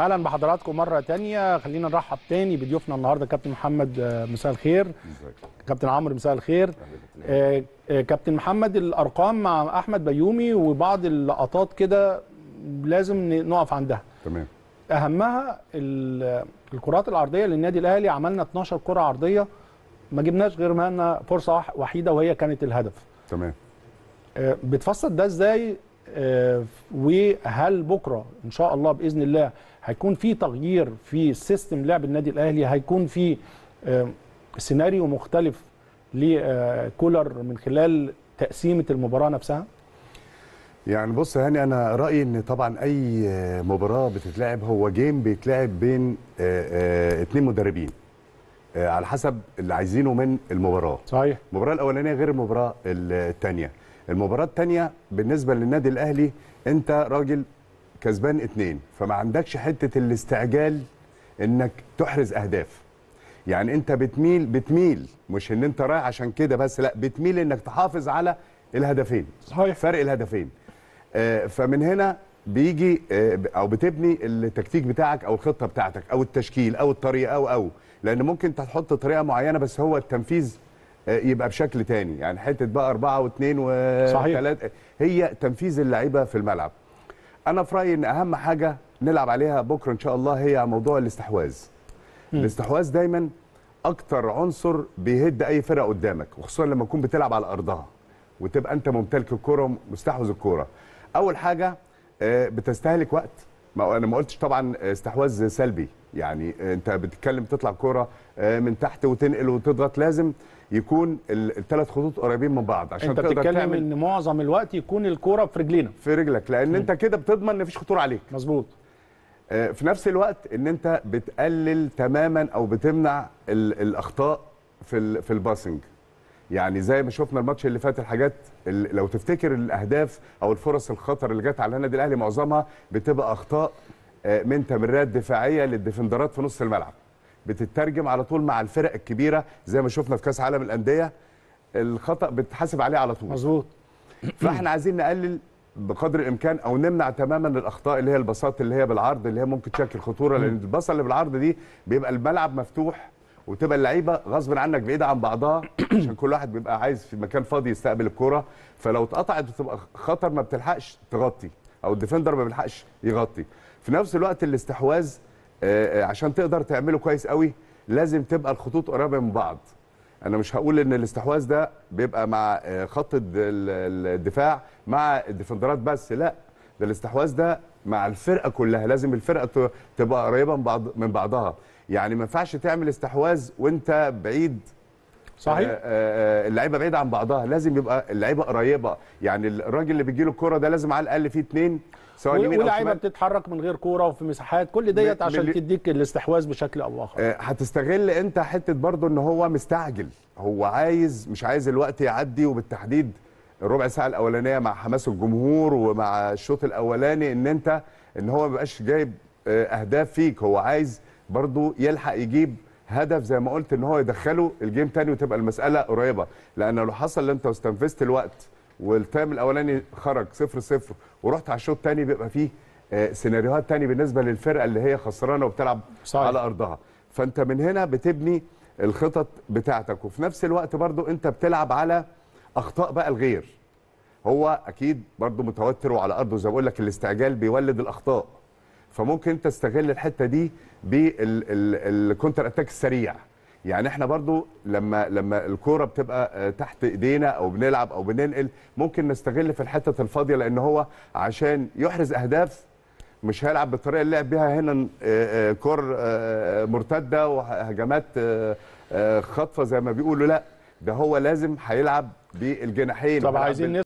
اهلا بحضراتكم مره تانية خلينا نرحب تاني بضيوفنا النهارده كابتن محمد آه، مساء الخير كابتن عمرو مساء الخير آه، آه، كابتن محمد الارقام مع احمد بيومي وبعض اللقطات كده لازم نقف عندها تمام اهمها الكرات العرضيه للنادي الاهلي عملنا 12 كره عرضيه ما جبناش غير ما فرصه وحيده وهي كانت الهدف تمام بتفسر ده ازاي وهل بكره ان شاء الله باذن الله هيكون في تغيير في سيستم لعب النادي الاهلي هيكون في سيناريو آه، مختلف لكولر آه، من خلال تقسيمه المباراه نفسها يعني بص هاني انا رايي ان طبعا اي آه، مباراه بتتلعب هو جيم بيتلعب بين اثنين مدربين على حسب اللي عايزينه من المباراه صحيح المباراه الاولانيه غير المباراه الثانيه المباراه الثانيه بالنسبه للنادي الاهلي انت راجل كسبان اثنين فما عندكش حته الاستعجال انك تحرز اهداف يعني انت بتميل بتميل مش ان انت رايح عشان كده بس لا بتميل انك تحافظ على الهدفين صحيح فرق الهدفين آه، فمن هنا بيجي آه، او بتبني التكتيك بتاعك او الخطه بتاعتك او التشكيل او الطريقه او او لان ممكن تحط طريقه معينه بس هو التنفيذ آه، يبقى بشكل تاني يعني حته بقى أربعة واثنين وثلاثة هي تنفيذ اللعيبه في الملعب انا في رايي ان اهم حاجه نلعب عليها بكره ان شاء الله هي موضوع الاستحواذ الاستحواذ دايما اكتر عنصر بيهد اي فرقه قدامك وخصوصا لما تكون بتلعب على ارضها وتبقى انت ممتلك الكره ومستحوذ الكوره اول حاجه آه، بتستهلك وقت ما انا ما قلتش طبعا آه، استحواذ سلبي يعني آه، انت بتتكلم تطلع كرة آه، من تحت وتنقل وتضغط لازم يكون الثلاث خطوط قريبين من بعض عشان انت بتتكلم ان معظم الوقت يكون الكوره في رجلينا في رجلك لان انت كده بتضمن ان مفيش خطوره عليك مظبوط في نفس الوقت ان انت بتقلل تماما او بتمنع الاخطاء في في الباسنج يعني زي ما شفنا الماتش اللي فات الحاجات اللي لو تفتكر الاهداف او الفرص الخطر اللي جت على النادي الاهلي معظمها بتبقى اخطاء آه، من تمريرات دفاعيه للديفندرات في نص الملعب بتترجم على طول مع الفرق الكبيره زي ما شفنا في كاس عالم الانديه الخطا بتحاسب عليه على طول مظبوط فاحنا عايزين نقلل بقدر الامكان او نمنع تماما الاخطاء اللي هي البساط اللي هي بالعرض اللي هي ممكن تشكل خطوره لان البساط اللي بالعرض دي بيبقى الملعب مفتوح وتبقى اللعيبه غصب عنك بعيده عن بعضها عشان كل واحد بيبقى عايز في مكان فاضي يستقبل الكوره فلو اتقطعت بتبقى خطر ما بتلحقش تغطي او الديفندر ما بيلحقش يغطي في نفس الوقت الاستحواذ آه، آه، عشان تقدر تعمله كويس قوي لازم تبقى الخطوط قريبه من بعض انا مش هقول ان الاستحواذ ده بيبقى مع آه، خط الدفاع مع الديفندرات بس لا ده الاستحواذ ده مع الفرقه كلها لازم الفرقه تبقى قريبه من بعض من بعضها يعني ما ينفعش تعمل استحواذ وانت بعيد صحيح آه، آه، آه، اللعيبه بعيد عن بعضها لازم يبقى اللعيبه قريبه يعني الراجل اللي بيجي له الكوره ده لازم على الاقل فيه اثنين سواء يمين او شمال بتتحرك من غير كوره وفي مساحات كل ديت عشان تديك الاستحواذ بشكل او اخر هتستغل انت حته برضه ان هو مستعجل هو عايز مش عايز الوقت يعدي وبالتحديد الربع ساعه الاولانيه مع حماس الجمهور ومع الشوط الاولاني ان انت ان هو ما بيبقاش جايب آه، اهداف فيك هو عايز برضو يلحق يجيب هدف زي ما قلت ان هو يدخله الجيم تاني وتبقى المساله قريبه لان لو حصل انت واستنفذت الوقت والتايم الاولاني خرج 0 0 ورحت على الشوط الثاني بيبقى فيه آه، سيناريوهات تانية بالنسبه للفرقه اللي هي خسرانه وبتلعب صحيح. على ارضها فانت من هنا بتبني الخطط بتاعتك وفي نفس الوقت برضو انت بتلعب على اخطاء بقى الغير هو اكيد برضه متوتر وعلى ارضه زي ما بقول لك الاستعجال بيولد الاخطاء فممكن انت تستغل الحته دي بالكونتر اتاك السريع يعني احنا برضو لما لما الكوره بتبقى آه، تحت ايدينا او بنلعب او بننقل ممكن نستغل في الحته الفاضيه لان هو عشان يحرز اهداف مش هيلعب بالطريقه اللي لعب بيها هنا آه، آه، كور مرتده وهجمات خطفه زي ما بيقولوا لا ده هو لازم هيلعب بالجناحين طب عايزين